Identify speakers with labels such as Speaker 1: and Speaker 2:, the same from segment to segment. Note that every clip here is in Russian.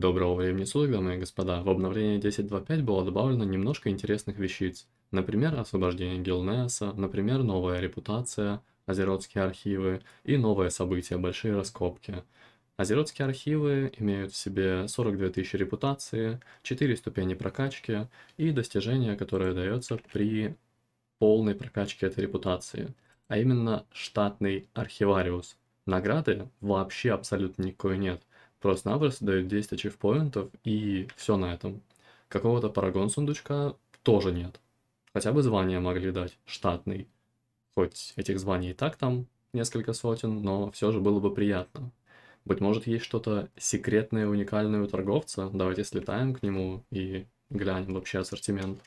Speaker 1: Доброго времени суток, дамы и господа. В обновлении 10.2.5 было добавлено немножко интересных вещиц. Например, освобождение Гилнеса, например, новая репутация, азеротские архивы и новое событие «Большие раскопки». Азеротские архивы имеют в себе 42 тысячи репутации, 4 ступени прокачки и достижение, которое дается при полной прокачке этой репутации, а именно штатный архивариус. Награды вообще абсолютно никакой нет – Просто-напросто дают 10 ачивпоинтов, и все на этом. Какого-то парагон сундучка тоже нет. Хотя бы звания могли дать, штатный. Хоть этих званий и так там несколько сотен, но все же было бы приятно. Быть может, есть что-то секретное, уникальное у торговца? Давайте слетаем к нему и глянем вообще ассортимент.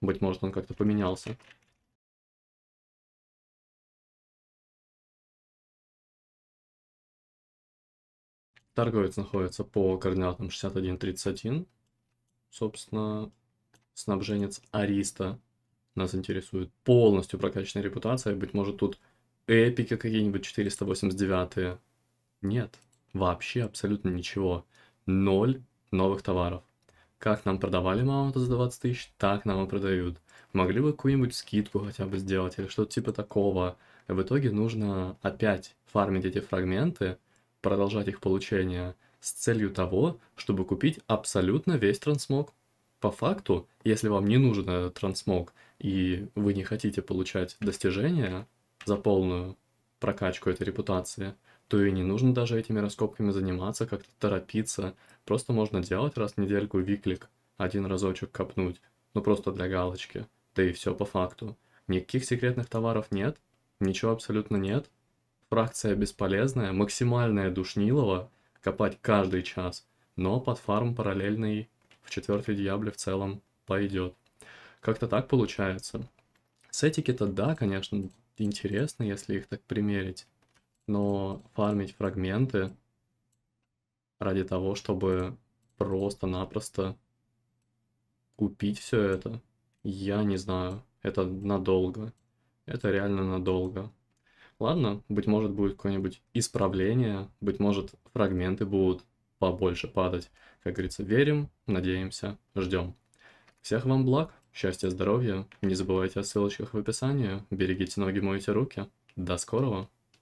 Speaker 1: Быть может, он как-то поменялся. Торговец находится по координатам 61.31. Собственно, снабженец Ариста нас интересует полностью прокачанная репутация. Быть может, тут эпики какие-нибудь 489-е. Нет, вообще абсолютно ничего. Ноль новых товаров. Как нам продавали маунты за 20 тысяч, так нам и продают. Могли бы какую-нибудь скидку хотя бы сделать или что-то типа такого. В итоге нужно опять фармить эти фрагменты, продолжать их получение с целью того, чтобы купить абсолютно весь трансмог. По факту, если вам не нужен трансмог и вы не хотите получать достижения за полную прокачку этой репутации, то и не нужно даже этими раскопками заниматься, как-то торопиться. Просто можно делать раз в недельку виклик, один разочек копнуть, ну просто для галочки, да и все по факту. Никаких секретных товаров нет, ничего абсолютно нет, Фракция бесполезная, максимальная душнилова, копать каждый час, но под фарм параллельный в четвертый дьябле в целом пойдет. Как-то так получается. С этики-то да, конечно, интересно, если их так примерить, но фармить фрагменты ради того, чтобы просто-напросто купить все это, я не знаю, это надолго. Это реально надолго. Ладно, быть может будет какое-нибудь исправление, быть может фрагменты будут побольше падать. Как говорится, верим, надеемся, ждем. Всех вам благ, счастья, здоровья. Не забывайте о ссылочках в описании. Берегите ноги, мойте руки. До скорого!